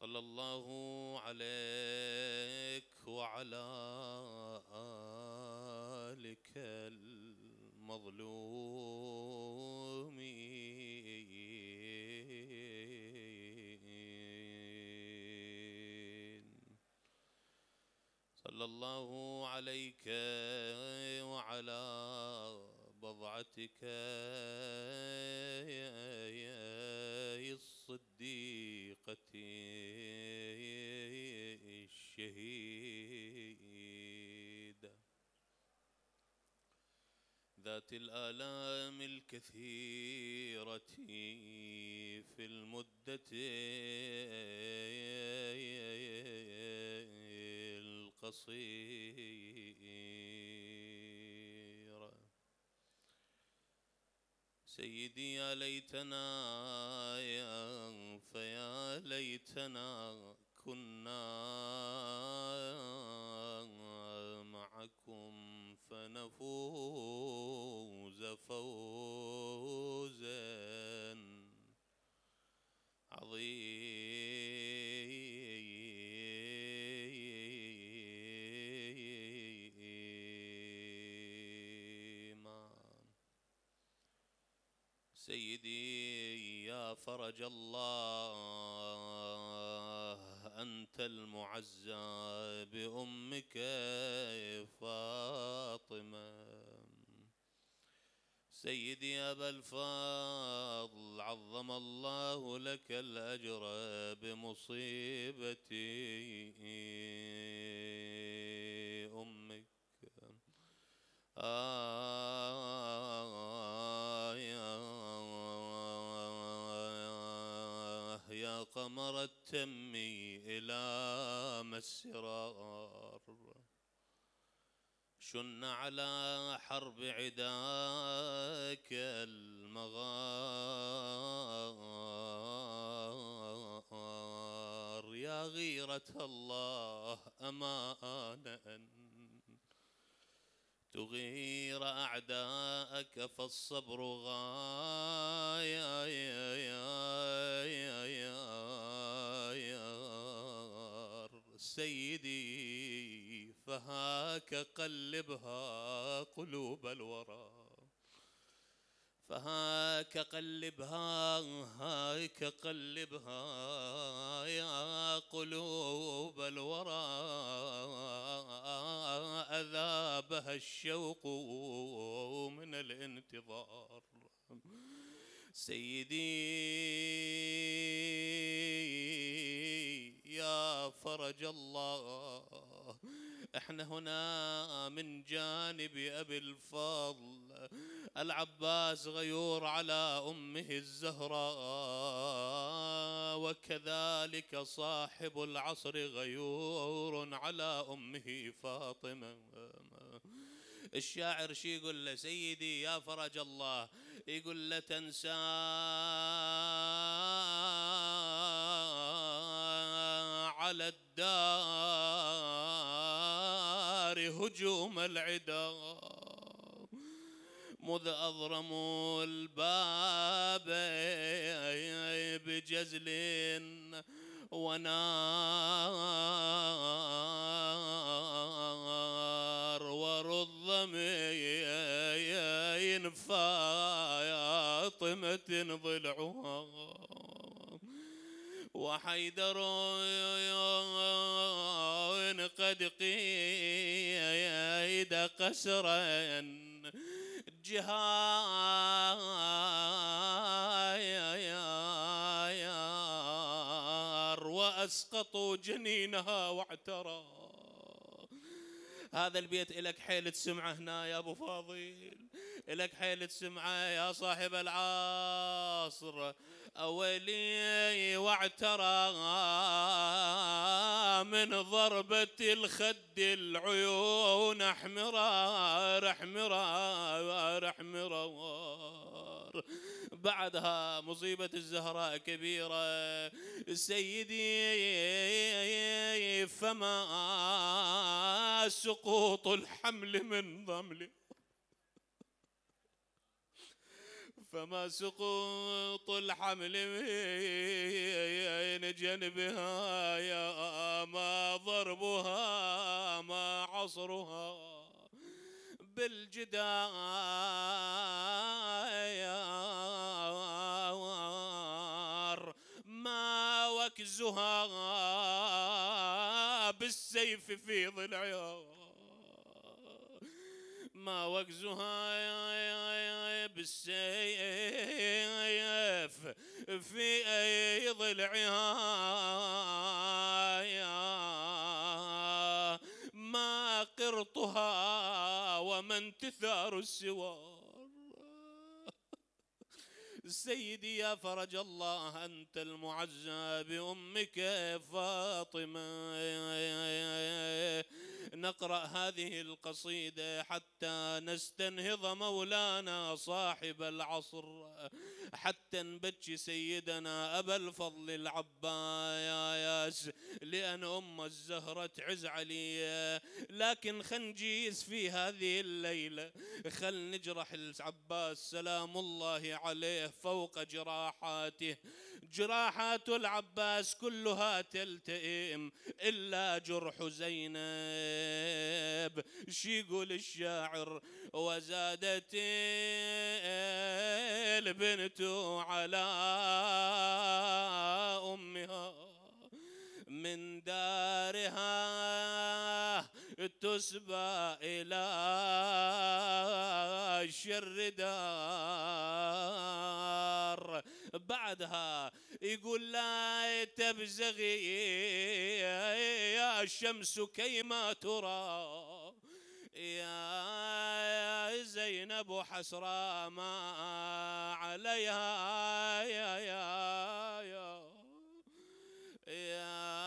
صلى الله عليك وعلى آلك المظلومين صلى الله عليك وعلى بضعتك يا يا طريقة الشهيد ذات الآلام الكثيرة في المدة القصيرة سيدي يا ليتنا يا فيا ليتنا كنا معكم فنفوز فرج الله أنت المعزى بأمك فاطمة سيدي أبا الفاضل عظم الله لك الأجر بمصيبتي أمك آه غمر تمي إلى مسرار شن على حرب عداك المغار يا غيرة الله أمانا تغير أعداءك فالصبر غاية يا يا يا سيدي فهاك قلبها قلوب الورى فهاك قلبها هاك قلبها يا قلوب الورى أذابها الشوق من الانتظار سيدي يا فرج الله احنا هنا من جانب أبي الفضل العباس غيور على أمه الزهراء وكذلك صاحب العصر غيور على أمه فاطمة الشاعر شي يقول له سيدي يا فرج الله يقول له تنساه على الدار هجوم العدا مذ أضرموا الباب بجزل ونار ورض من فاطمة ضلعها وحيدر قد قيد قسرا جهار وأسقطوا جنينها واعترى هذا البيت إلك حيل تسمعه هنا يا أبو فاضل إلك حيل تسمعه يا صاحب العصر أولي واعترى من ضربة الخد العيون أحمرار أحمرار أحمرار بعدها مصيبة الزهراء كبيرة سيدي فما سقوط الحمل من ضملي فما سقوط الحمل من جنبها يا ما ضربها ما عصرها بالجدار ما وكزها بالسيف في ضلعها ما وقزها بالسيف في ضلعها ما قرطها وما انتثار السوار سيدي يا فرج الله أنت المعزى بأمك فاطمة نقرأ هذه القصيدة حتى نستنهض مولانا صاحب العصر حتى نبكي سيدنا أبا الفضل العباس لأن أم الزهرة تعز عليه لكن خنجيس في هذه الليلة خل نجرح العباس سلام الله عليه فوق جراحاته جراحات العباس كلها تلتئم إلا جرح زينب شي يقول الشاعر وزادت البنت على أمها من دارها تسبى إلى شر دار بعدها يقول لا تبزغي يا الشمس كيما ترى يا زينب حسرى ما عليها يا يا يا, يا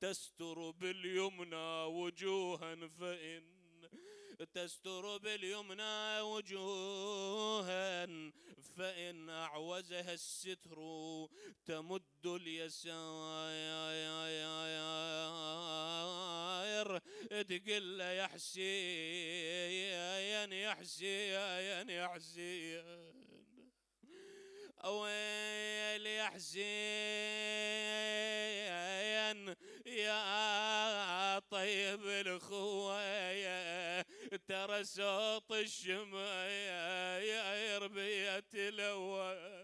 تستر باليمنى وجوها فإن تستر باليمنى وجوها فإن أعوزها الستر تمد اليسار تقل يا حسين يا حسين يا حسين ويلي يا حسين يا طيب الخوة ترى صوت يا ربية الاول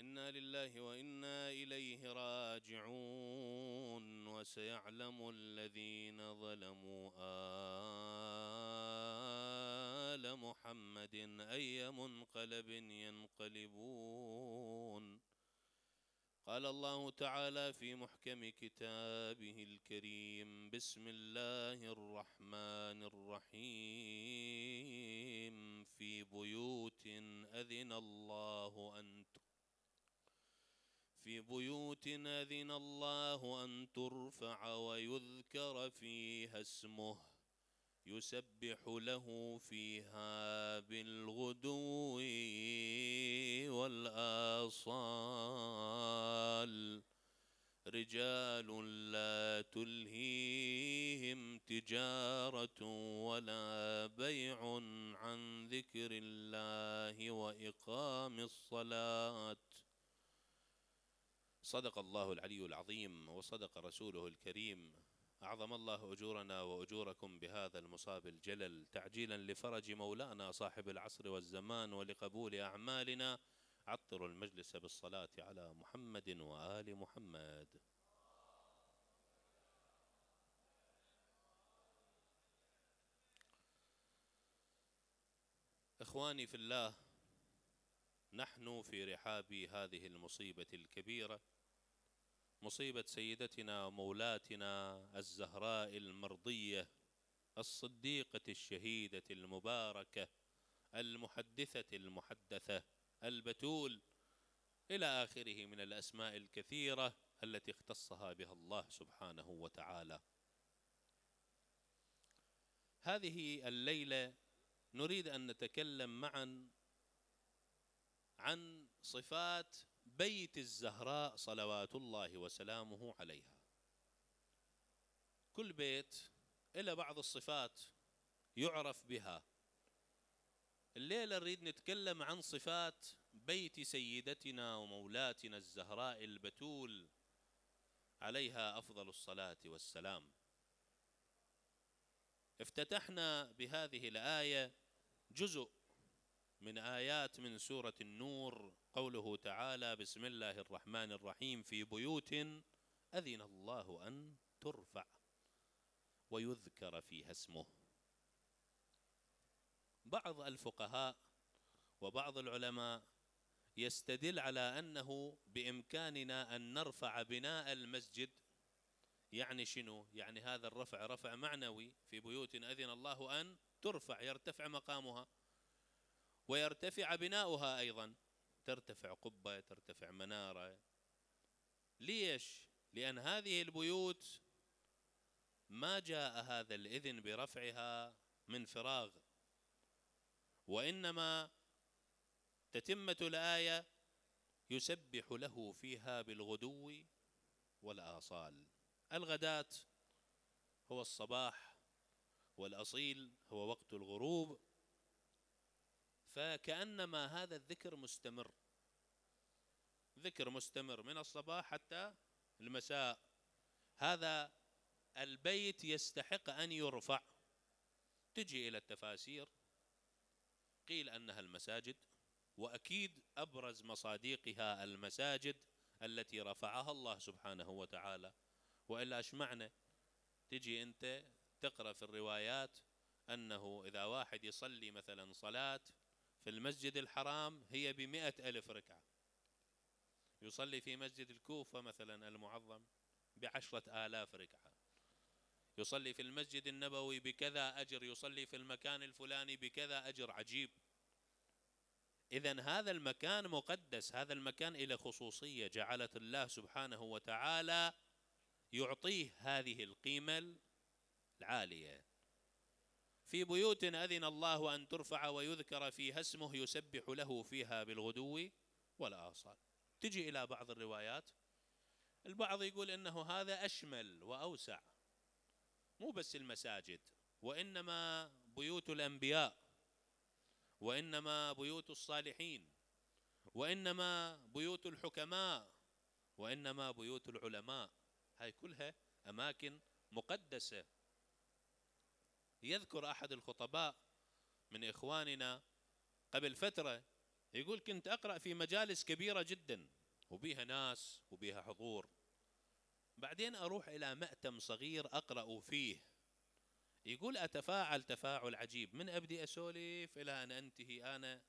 انا لله وانا اليه راجعون وسيعلم الذين ظلموا آه محمد أي منقلب ينقلبون قال الله تعالى في محكم كتابه الكريم بسم الله الرحمن الرحيم في بيوت أذن الله أن في بيوت أذن الله أن ترفع ويذكر فيها اسمه يسبح له فيها بالغدو والآصال رجال لا تلهيهم تجارة ولا بيع عن ذكر الله وإقام الصلاة صدق الله العلي العظيم وصدق رسوله الكريم أعظم الله أجورنا وأجوركم بهذا المصاب الجلل تعجيلا لفرج مولانا صاحب العصر والزمان ولقبول أعمالنا عطروا المجلس بالصلاة على محمد وآل محمد إخواني في الله نحن في رحاب هذه المصيبة الكبيرة مصيبة سيدتنا مولاتنا الزهراء المرضية الصديقة الشهيدة المباركة المحدثة المحدثة البتول إلى آخره من الأسماء الكثيرة التي اختصها بها الله سبحانه وتعالى هذه الليلة نريد أن نتكلم معا عن صفات بيت الزهراء صلوات الله وسلامه عليها كل بيت له بعض الصفات يعرف بها الليله نريد نتكلم عن صفات بيت سيدتنا ومولاتنا الزهراء البتول عليها افضل الصلاه والسلام افتتحنا بهذه الايه جزء من آيات من سورة النور قوله تعالى بسم الله الرحمن الرحيم في بيوت أذن الله أن ترفع ويذكر فيها اسمه بعض الفقهاء وبعض العلماء يستدل على أنه بإمكاننا أن نرفع بناء المسجد يعني شنو؟ يعني هذا الرفع رفع معنوي في بيوت أذن الله أن ترفع يرتفع مقامها ويرتفع بناؤها أيضا ترتفع قبة ترتفع منارة ليش؟ لأن هذه البيوت ما جاء هذا الإذن برفعها من فراغ وإنما تتمة الآية يسبح له فيها بالغدو والآصال الغداة هو الصباح والأصيل هو وقت الغروب فكأنما هذا الذكر مستمر ذكر مستمر من الصباح حتى المساء هذا البيت يستحق أن يرفع تجي إلى التفاسير قيل أنها المساجد وأكيد أبرز مصاديقها المساجد التي رفعها الله سبحانه وتعالى وإلا أشمعنا تجي أنت تقرأ في الروايات أنه إذا واحد يصلي مثلا صلاة في المسجد الحرام هي بمئة ألف ركعة يصلي في مسجد الكوفة مثلا المعظم بعشرة آلاف ركعة يصلي في المسجد النبوي بكذا أجر يصلي في المكان الفلاني بكذا أجر عجيب إذا هذا المكان مقدس هذا المكان إلى خصوصية جعلت الله سبحانه وتعالى يعطيه هذه القيمة العالية في بيوت أذن الله أن ترفع ويذكر فيها اسمه يسبح له فيها بالغدو والآصال تجي إلى بعض الروايات البعض يقول أنه هذا أشمل وأوسع مو بس المساجد وإنما بيوت الأنبياء وإنما بيوت الصالحين وإنما بيوت الحكماء وإنما بيوت العلماء هاي كلها أماكن مقدسة يذكر أحد الخطباء من إخواننا قبل فترة يقول كنت أقرأ في مجالس كبيرة جدا وبيها ناس وبيها حضور بعدين أروح إلى مأتم صغير أقرأ فيه يقول أتفاعل تفاعل عجيب من أبدي أسولف إلى أن أنتهي أنا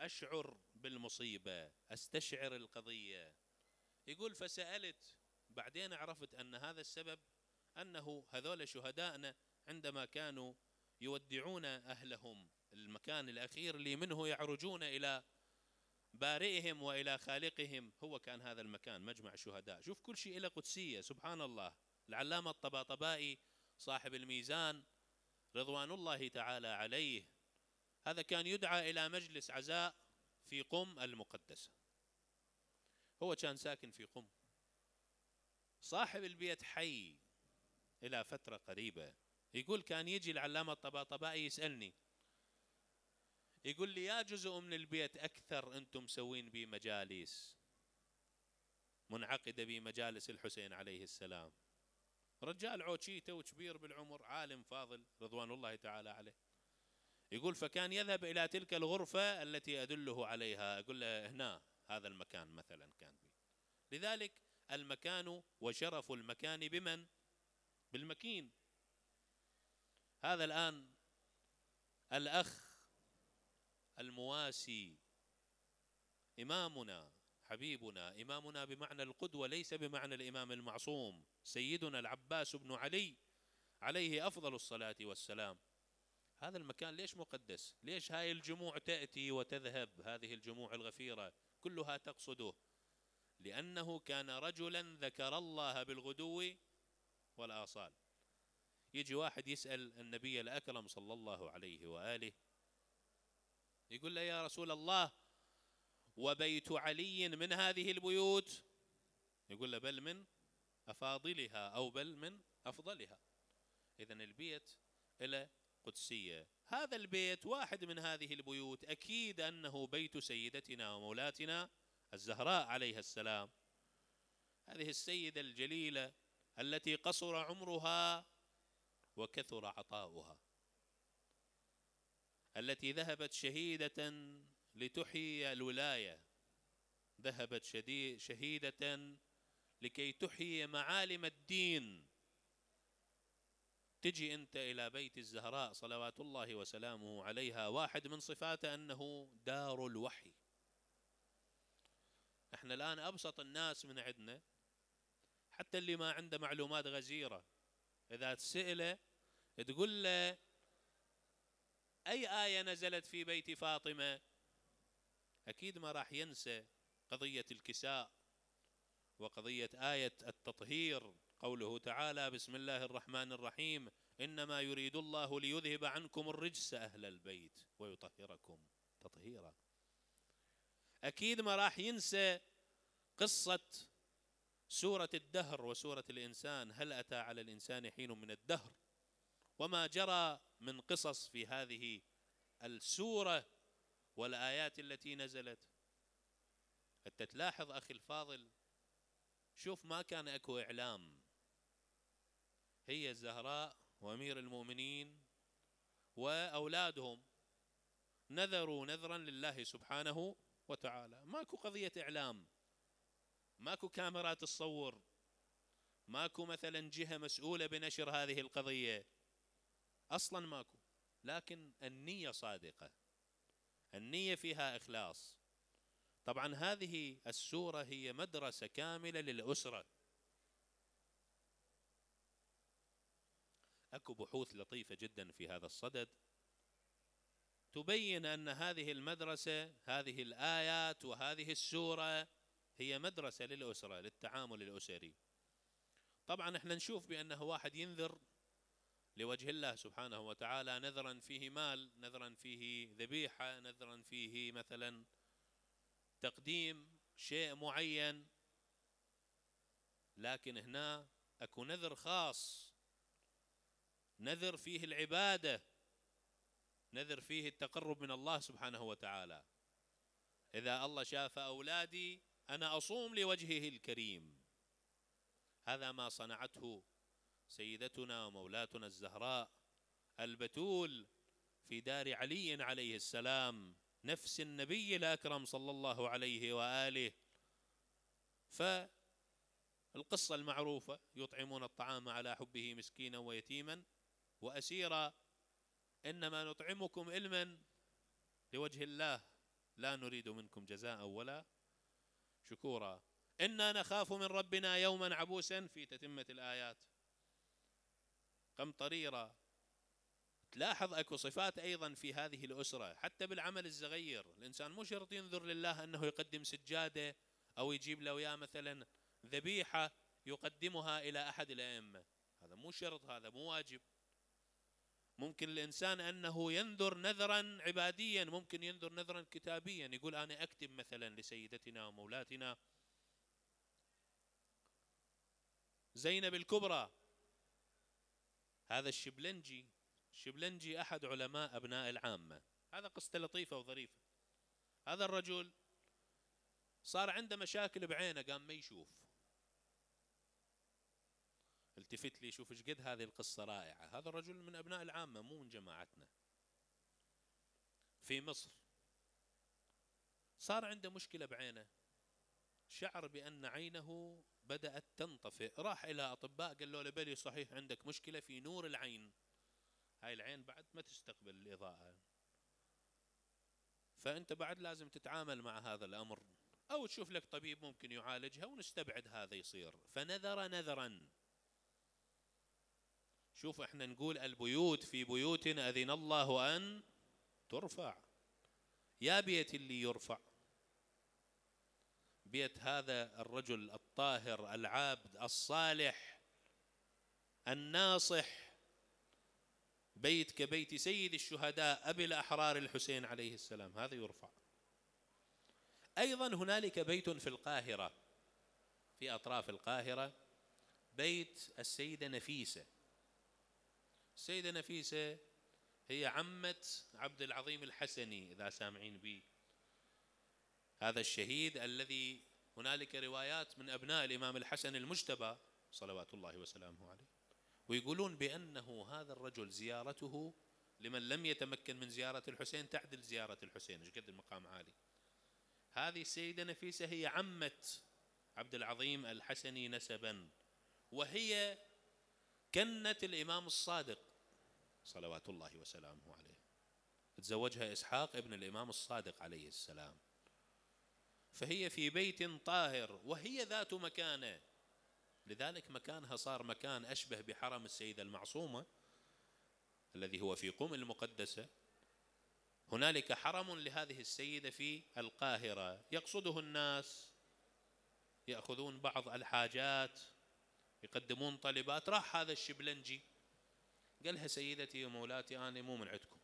أشعر بالمصيبة أستشعر القضية يقول فسألت بعدين عرفت أن هذا السبب أنه هذول شهدائنا عندما كانوا يودعون أهلهم المكان الأخير اللي منه يعرجون إلى بارئهم وإلى خالقهم هو كان هذا المكان مجمع الشهداء شوف كل شيء إلى قدسية سبحان الله العلامة الطباطبائي صاحب الميزان رضوان الله تعالى عليه هذا كان يدعى إلى مجلس عزاء في قم المقدسة هو كان ساكن في قم صاحب البيت حي إلى فترة قريبة يقول كان يجي العلامة الطباطبائي يسألني يقول لي يا جزء من البيت أكثر أنتم مسوين به مجالس منعقدة به مجالس الحسين عليه السلام رجال عوشيته وكبير بالعمر عالم فاضل رضوان الله تعالى عليه يقول فكان يذهب إلى تلك الغرفة التي أدله عليها أقول له هنا هذا المكان مثلا كان بي لذلك المكان وشرف المكان بمن؟ بالمكين هذا الآن الأخ المواسي إمامنا حبيبنا إمامنا بمعنى القدوة ليس بمعنى الإمام المعصوم سيدنا العباس بن علي عليه أفضل الصلاة والسلام هذا المكان ليش مقدس ليش هاي الجموع تأتي وتذهب هذه الجموع الغفيرة كلها تقصده لأنه كان رجلا ذكر الله بالغدو والآصال يجي واحد يسأل النبي الأكرم صلى الله عليه وآله يقول له يا رسول الله وبيت علي من هذه البيوت يقول له بل من أفاضلها أو بل من أفضلها إذا البيت إلى قدسية هذا البيت واحد من هذه البيوت أكيد أنه بيت سيدتنا ومولاتنا الزهراء عليها السلام هذه السيدة الجليلة التي قصر عمرها وكثر عطاؤها التي ذهبت شهيدة لتحيي الولاية ذهبت شهيدة لكي تحيي معالم الدين تجي أنت إلى بيت الزهراء صلوات الله وسلامه عليها واحد من صفاته أنه دار الوحي احنا الآن أبسط الناس من عندنا حتى اللي ما عنده معلومات غزيرة إذا تسأله تقول له أي آية نزلت في بيت فاطمة أكيد ما راح ينسى قضية الكساء وقضية آية التطهير قوله تعالى بسم الله الرحمن الرحيم إنما يريد الله ليذهب عنكم الرجس أهل البيت ويطهركم تطهيرا أكيد ما راح ينسى قصة سورة الدهر وسورة الإنسان هل أتى على الإنسان حين من الدهر وما جرى من قصص في هذه السورة والآيات التي نزلت أنت تلاحظ أخي الفاضل شوف ما كان أكو إعلام هي الزهراء وأمير المؤمنين وأولادهم نذروا نذرا لله سبحانه وتعالى ماكو قضية إعلام ماكو كاميرات تصور ماكو مثلا جهة مسؤولة بنشر هذه القضية أصلا ماكو لكن النية صادقة النية فيها إخلاص طبعا هذه السورة هي مدرسة كاملة للأسرة أكو بحوث لطيفة جدا في هذا الصدد تبين أن هذه المدرسة هذه الآيات وهذه السورة هي مدرسة للأسرة للتعامل الأسري طبعا احنا نشوف بأنه واحد ينذر لوجه الله سبحانه وتعالى نذرا فيه مال نذرا فيه ذبيحة نذرا فيه مثلا تقديم شيء معين لكن هنا اكو نذر خاص نذر فيه العباده نذر فيه التقرب من الله سبحانه وتعالى اذا الله شاف اولادي أنا أصوم لوجهه الكريم هذا ما صنعته سيدتنا ومولاتنا الزهراء البتول في دار علي عليه السلام نفس النبي الأكرم صلى الله عليه وآله فالقصة المعروفة يطعمون الطعام على حبه مسكينا ويتيما وأسيرا إنما نطعمكم علما لوجه الله لا نريد منكم جزاء ولا شكورا إنا نخاف من ربنا يوما عبوسا في تتمة الآيات قمطريرة تلاحظ اكو صفات ايضا في هذه الاسره حتى بالعمل الزغير الانسان مو شرط ينذر لله انه يقدم سجاده او يجيب له يا مثلا ذبيحه يقدمها الى احد الائمه هذا مو شرط هذا مو واجب ممكن الإنسان أنه ينذر نذرا عباديا ممكن ينذر نذرا كتابيا يقول أنا أكتب مثلا لسيدتنا ومولاتنا زينب الكبرى هذا الشبلنجي الشبلنجي أحد علماء أبناء العامة هذا قصة لطيفة وظريفة هذا الرجل صار عنده مشاكل بعينه قام ما يشوف التفت لي شوف ايش قد هذه القصه رائعه هذا الرجل من ابناء العامه مو من جماعتنا في مصر صار عنده مشكله بعينه شعر بان عينه بدات تنطفئ راح الى اطباء قالوا له بلي صحيح عندك مشكله في نور العين هاي العين بعد ما تستقبل الاضاءه فانت بعد لازم تتعامل مع هذا الامر او تشوف لك طبيب ممكن يعالجها ونستبعد هذا يصير فنذر نذرا شوف احنا نقول البيوت في بيوت أذن الله أن ترفع يا بيت اللي يرفع بيت هذا الرجل الطاهر العابد الصالح الناصح بيت كبيت سيد الشهداء أبي الأحرار الحسين عليه السلام هذا يرفع أيضا هنالك بيت في القاهرة في أطراف القاهرة بيت السيدة نفيسة السيدة نفيسة هي عمة عبد العظيم الحسني إذا سامعين به هذا الشهيد الذي هنالك روايات من أبناء الإمام الحسن المجتبى صلوات الله وسلامه عليه ويقولون بأنه هذا الرجل زيارته لمن لم يتمكن من زيارة الحسين تعدل زيارة الحسين ايش قد المقام عالي هذه السيدة نفيسة هي عمة عبد العظيم الحسني نسبا وهي كنة الإمام الصادق صلوات الله وسلامه عليه تزوجها إسحاق ابن الإمام الصادق عليه السلام فهي في بيت طاهر وهي ذات مكانه لذلك مكانها صار مكان أشبه بحرم السيدة المعصومة الذي هو في قم المقدسة هنالك حرم لهذه السيدة في القاهرة يقصده الناس يأخذون بعض الحاجات يقدمون طلبات راح هذا الشبلنجي قال لها سيدتي ومولاتي أنا مو من عندكم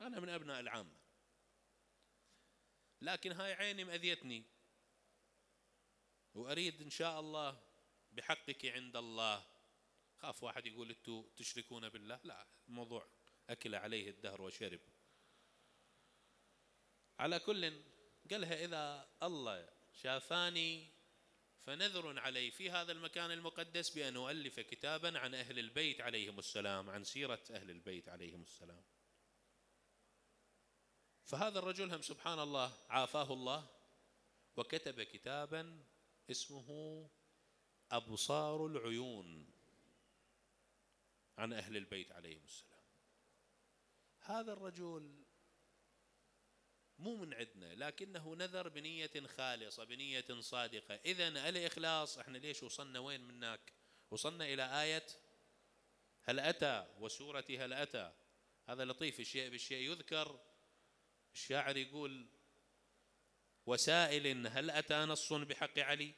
أنا من أبناء العامة لكن هاي عيني مأذيتني وأريد إن شاء الله بحقك عند الله خاف واحد يقول أنتم تشركون بالله لا الموضوع أكل عليه الدهر وشرب على كل قالها إذا الله شافاني فنذر علي في هذا المكان المقدس بأن أؤلف كتابا عن أهل البيت عليهم السلام عن سيرة أهل البيت عليهم السلام فهذا الرجل هم سبحان الله عافاه الله وكتب كتابا اسمه أبصار العيون عن أهل البيت عليهم السلام هذا الرجل مو من عندنا لكنه نذر بنية خالصة بنية صادقة إذا الإخلاص احنا ليش وصلنا وين منك وصلنا إلى آية هل أتى وسورة هل أتى هذا لطيف الشيء بالشيء يذكر الشاعر يقول وسائل هل أتى نص بحق علي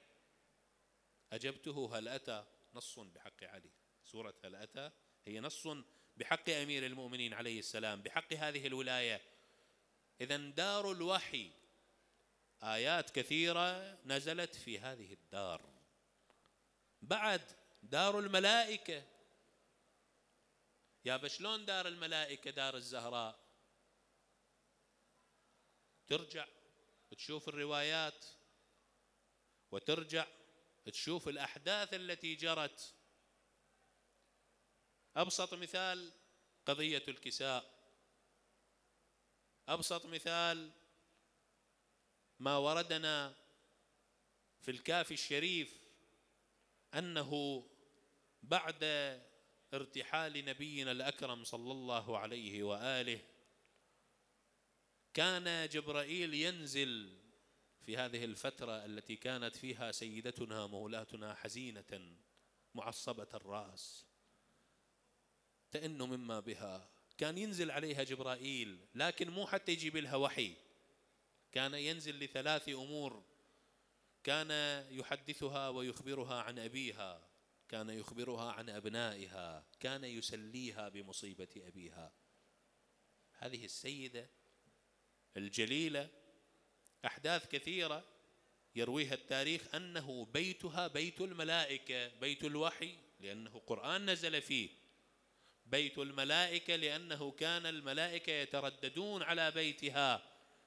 أجبته هل أتى نص بحق علي سورة هل أتى هي نص بحق أمير المؤمنين عليه السلام بحق هذه الولاية إذا دار الوحي آيات كثيرة نزلت في هذه الدار بعد دار الملائكة يا بشلون دار الملائكة دار الزهراء ترجع تشوف الروايات وترجع تشوف الأحداث التي جرت أبسط مثال قضية الكساء أبسط مثال ما وردنا في الكافي الشريف أنه بعد ارتحال نبينا الأكرم صلى الله عليه وآله كان جبرائيل ينزل في هذه الفترة التي كانت فيها سيدتنا مولاتنا حزينة معصبة الرأس تئن مما بها كان ينزل عليها جبرائيل لكن مو حتى يجيب لها وحي كان ينزل لثلاث امور كان يحدثها ويخبرها عن ابيها كان يخبرها عن ابنائها كان يسليها بمصيبه ابيها هذه السيده الجليله احداث كثيره يرويها التاريخ انه بيتها بيت الملائكه بيت الوحي لانه قران نزل فيه بيت الملائكة لأنه كان الملائكة يترددون على بيتها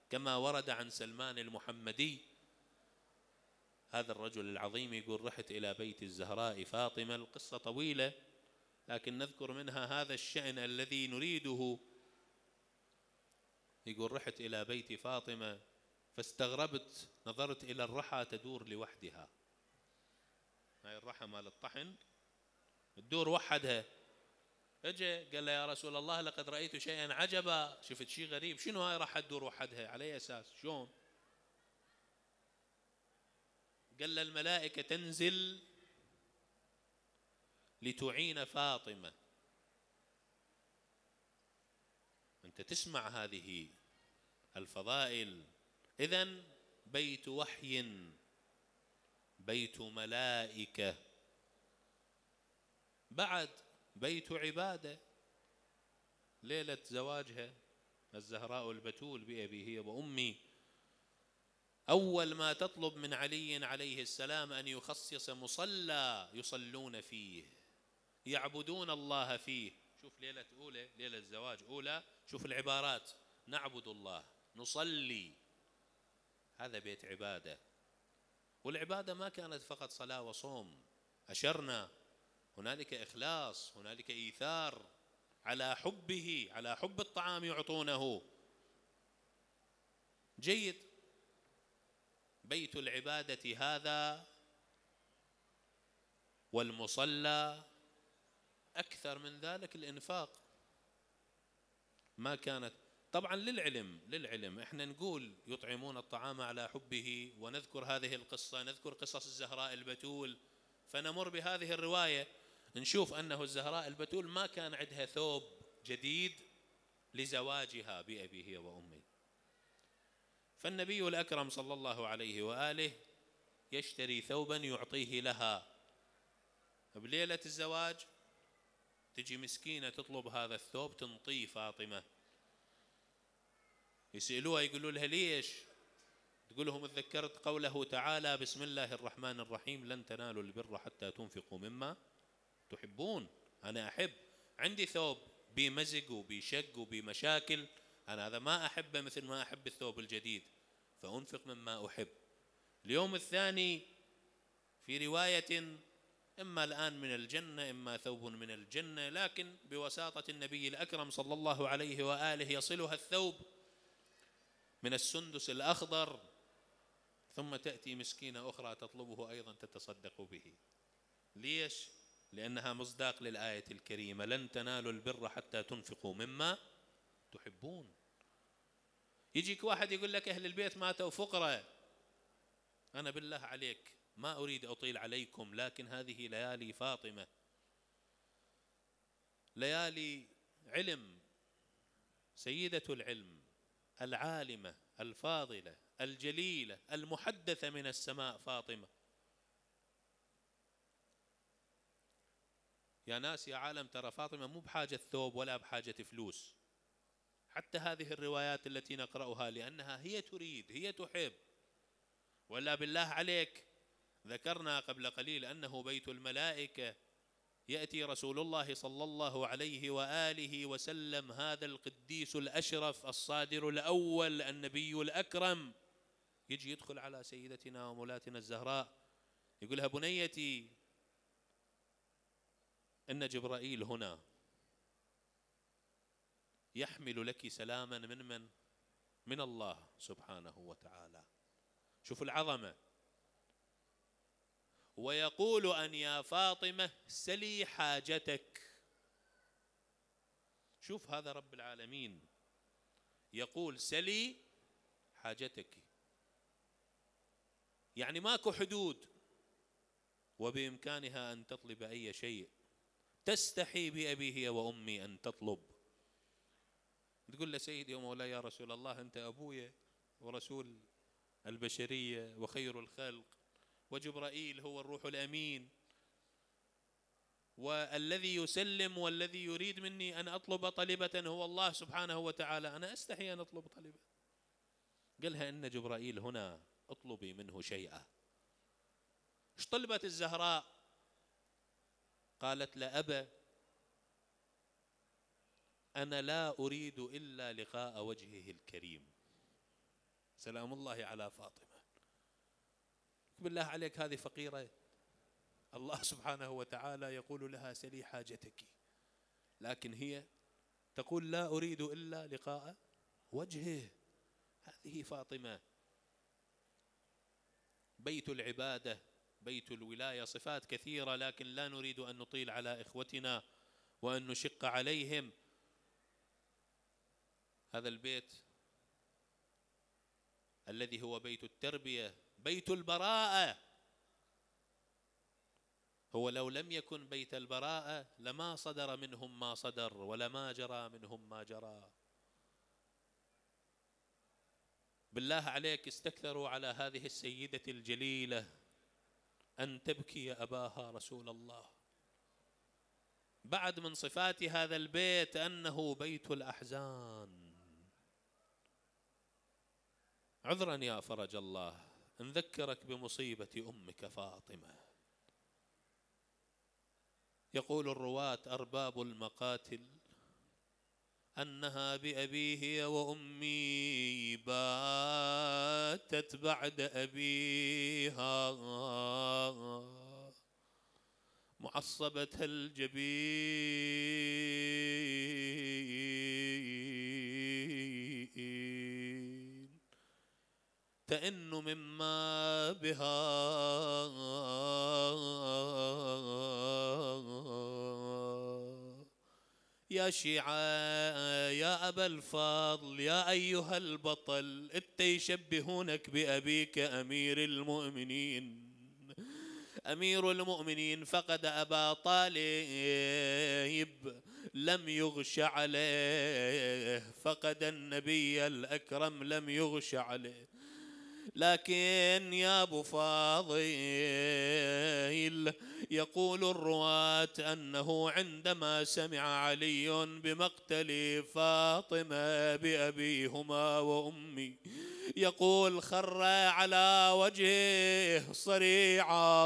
كما ورد عن سلمان المحمدي هذا الرجل العظيم يقول رحت إلى بيت الزهراء فاطمة القصة طويلة لكن نذكر منها هذا الشأن الذي نريده يقول رحت إلى بيت فاطمة فاستغربت نظرت إلى الرحى تدور لوحدها هاي الرحى مال الطحن تدور وحدها اجى قال له يا رسول الله لقد رايت شيئا عجبا شفت شيء غريب شنو هاي راح تدور وحدها على اي اساس شلون قال له الملائكه تنزل لتعين فاطمه انت تسمع هذه الفضائل اذا بيت وحي بيت ملائكه بعد بيت عبادة ليلة زواجها الزهراء البتول بأبي هي وأمي أول ما تطلب من علي عليه السلام أن يخصص مصلى يصلون فيه يعبدون الله فيه شوف ليلة أولى ليلة الزواج أولى شوف العبارات نعبد الله نصلي هذا بيت عبادة والعبادة ما كانت فقط صلاة وصوم أشرنا هنالك إخلاص هنالك إيثار على حبه على حب الطعام يعطونه جيد بيت العبادة هذا والمصلى أكثر من ذلك الإنفاق ما كانت طبعا للعلم للعلم احنا نقول يطعمون الطعام على حبه ونذكر هذه القصة نذكر قصص الزهراء البتول فنمر بهذه الرواية نشوف أنه الزهراء البتول ما كان عندها ثوب جديد لزواجها بأبيه وأمه فالنبي الأكرم صلى الله عليه وآله يشتري ثوبا يعطيه لها بليلة الزواج تجي مسكينة تطلب هذا الثوب تنطيه فاطمة يسألوها يقولوا لها ليش تقول لهم اتذكرت قوله تعالى بسم الله الرحمن الرحيم لن تنالوا البر حتى تنفقوا مما تحبون أنا أحب عندي ثوب بمزق وبشق وبمشاكل أنا هذا ما أحبه مثل ما أحب الثوب الجديد فأنفق مما أحب اليوم الثاني في رواية إما الآن من الجنة إما ثوب من الجنة لكن بوساطة النبي الأكرم صلى الله عليه وآله يصلها الثوب من السندس الأخضر ثم تأتي مسكينة أخرى تطلبه أيضا تتصدق به ليش؟ لأنها مصداق للآية الكريمة لن تنالوا البر حتى تنفقوا مما تحبون يجيك واحد يقول لك أهل البيت ماتوا فقراء أنا بالله عليك ما أريد أطيل عليكم لكن هذه ليالي فاطمة ليالي علم سيدة العلم العالمة الفاضلة الجليلة المحدثة من السماء فاطمة يا ناس يا عالم ترى فاطمة مو بحاجة ثوب ولا بحاجة فلوس حتى هذه الروايات التي نقرأها لأنها هي تريد هي تحب ولا بالله عليك ذكرنا قبل قليل أنه بيت الملائكة يأتي رسول الله صلى الله عليه وآله وسلم هذا القديس الأشرف الصادر الأول النبي الأكرم يجي يدخل على سيدتنا ومولاتنا الزهراء يقولها بنيتي ان جبرائيل هنا يحمل لك سلاما من من من الله سبحانه وتعالى شوف العظمه ويقول ان يا فاطمه سلي حاجتك شوف هذا رب العالمين يقول سلي حاجتك يعني ماكو حدود وبامكانها ان تطلب اي شيء تستحي بأبي هي وأمي أن تطلب تقول له سيدي ومولاي يا رسول الله أنت أبويا ورسول البشرية وخير الخلق وجبرائيل هو الروح الأمين والذي يسلم والذي يريد مني أن أطلب طلبة هو الله سبحانه وتعالى أنا أستحي أن أطلب طلبة قالها إن جبرائيل هنا اطلبي منه شيئا ايش طلبت الزهراء قالت لأبى أنا لا أريد إلا لقاء وجهه الكريم سلام الله على فاطمة بالله عليك هذه فقيرة الله سبحانه وتعالى يقول لها سلي حاجتك لكن هي تقول لا أريد إلا لقاء وجهه هذه فاطمة بيت العبادة بيت الولاية صفات كثيرة لكن لا نريد أن نطيل على إخوتنا وأن نشق عليهم هذا البيت الذي هو بيت التربية بيت البراءة هو لو لم يكن بيت البراءة لما صدر منهم ما صدر ولما جرى منهم ما جرى بالله عليك استكثروا على هذه السيدة الجليلة أن تبكي أباها رسول الله بعد من صفات هذا البيت أنه بيت الأحزان عذرا يا فرج الله نذكرك بمصيبة أمك فاطمة يقول الرواة أرباب المقاتل أنها بأبي هي وأمي باتت بعد أبيها معصبتها الجبين تئن مما بها يا شيعة يا أبا الفضل يا أيها البطل إت يشبهونك بأبيك أمير المؤمنين أمير المؤمنين فقد أبا طالب لم يغش عليه فقد النبي الأكرم لم يغش عليه لكن يا أبو فاضل يقول الرواة أنه عندما سمع علي بمقتل فاطمة بأبيهما وأمي يقول خر على وجهه صريعا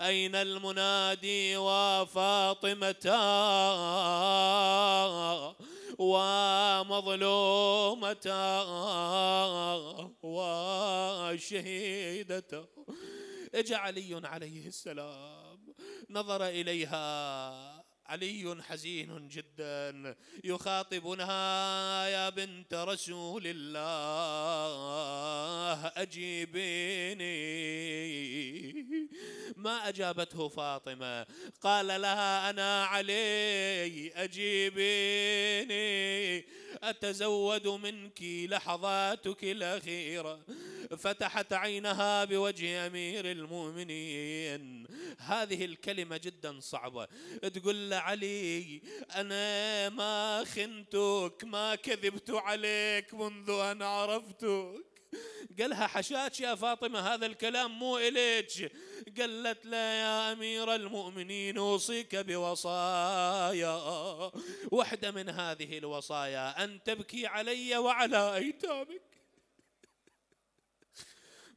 أين المنادي وفاطمتا ومظلومة وشهيدة اجى علي عليه السلام نظر إليها علي حزين جدا يخاطبنا يا بنت رسول الله أجيبيني ما أجابته فاطمة قال لها أنا علي أجيبيني أتزود منك لحظاتك الأخيرة فتحت عينها بوجه أمير المؤمنين هذه الكلمة جدا صعبة تقول لعلي أنا ما خنتك ما كذبت عليك منذ أن عرفتك قالها حشاش يا فاطمة هذا الكلام مو إليك قالت لا يا أمير المؤمنين أوصيك بوصايا واحدة من هذه الوصايا أن تبكي علي وعلى أيتامك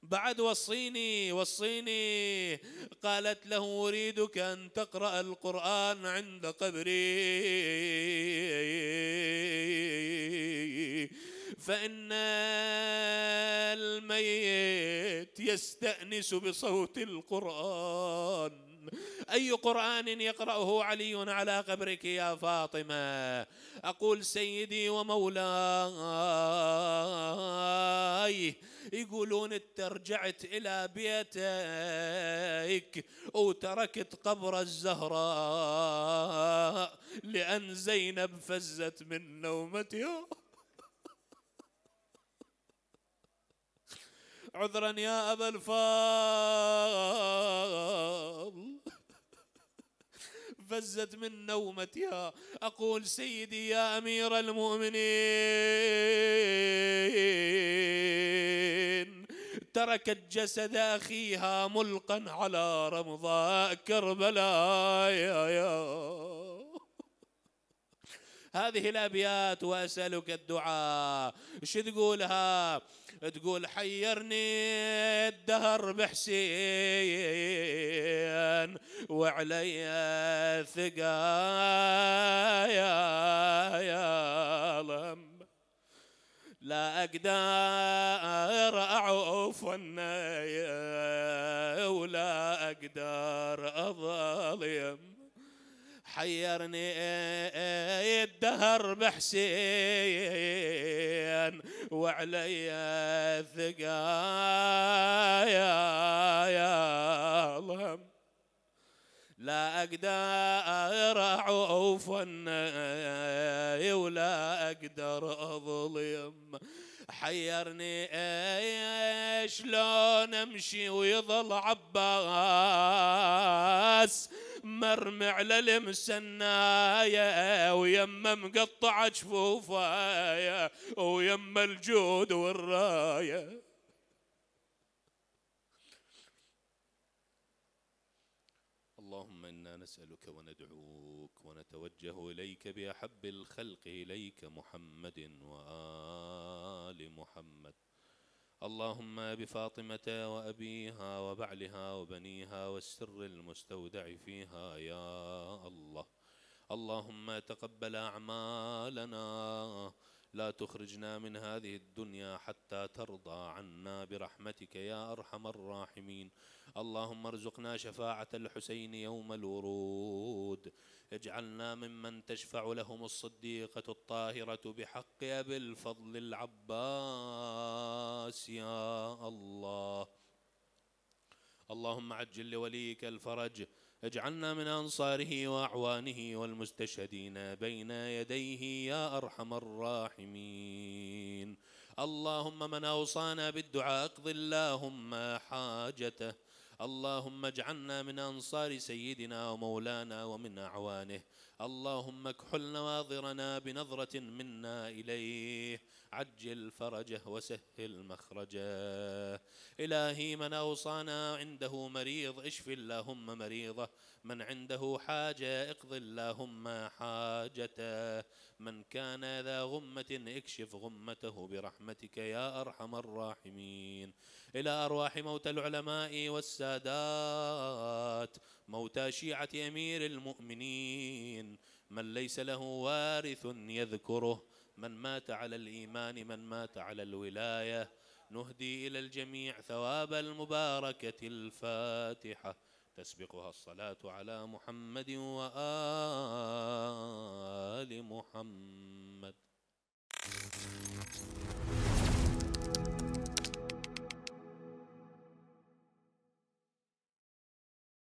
بعد وصيني وصيني قالت له أريدك أن تقرأ القرآن عند قبري فإن الميت يستأنس بصوت القرآن أي قرآن يقرأه علي على قبرك يا فاطمة أقول سيدي ومولاي يقولون اترجعت إلى بيتك وتركت قبر الزهراء لأن زينب فزت من نومتها عذرا يا أبا الفاضل فزت من نومتها أقول سيدي يا أمير المؤمنين تركت جسد أخيها ملقا على رمضاء كربلاء يا يا هذه الأبيات وأسألك الدعاء شو تقولها تقول حيرني الدهر بحسين وعلي ثقايا يا لم لا أقدر أعوف ولا أقدر أظلم حيرني الدهر بحسين وعلي الثقايا الله لا اقدر اعوف ولا اقدر اظلم حيرني شلون امشي ويظل عباس مرمي على المسناية ويما مقطع جفوفايا ويما الجود والراية اللهم إنا نسألك وندعوك ونتوجه إليك بأحب الخلق إليك محمد وآل محمد اللهم بفاطمة وأبيها وبعلها وبنيها والسر المستودع فيها يا الله اللهم تقبل أعمالنا لا تخرجنا من هذه الدنيا حتى ترضى عنا برحمتك يا أرحم الراحمين اللهم ارزقنا شفاعة الحسين يوم الورود اجعلنا ممن تشفع لهم الصديقة الطاهرة بحق أبي الفضل العباس يا الله اللهم عجل لوليك الفرج اجعلنا من أنصاره وأعوانه والمستشهدين بين يديه يا أرحم الراحمين اللهم من أوصانا بالدعاء اقض اللهم حاجته اللهم اجعلنا من أنصار سيدنا ومولانا ومن أعوانه اللهم اكحل نواظرنا بنظرة منا إليه عجل فرجه وسهل مخرجه إلهي من أوصانا عنده مريض اشف اللهم مريضه من عنده حاجة اقض اللهم حاجته من كان ذا غمة اكشف غمته برحمتك يا أرحم الراحمين إلى أرواح موتى العلماء والسادات موتى شيعة أمير المؤمنين من ليس له وارث يذكره من مات على الإيمان من مات على الولاية نهدي إلى الجميع ثواب المباركة الفاتحة تسبقها الصلاة على محمد وآل محمد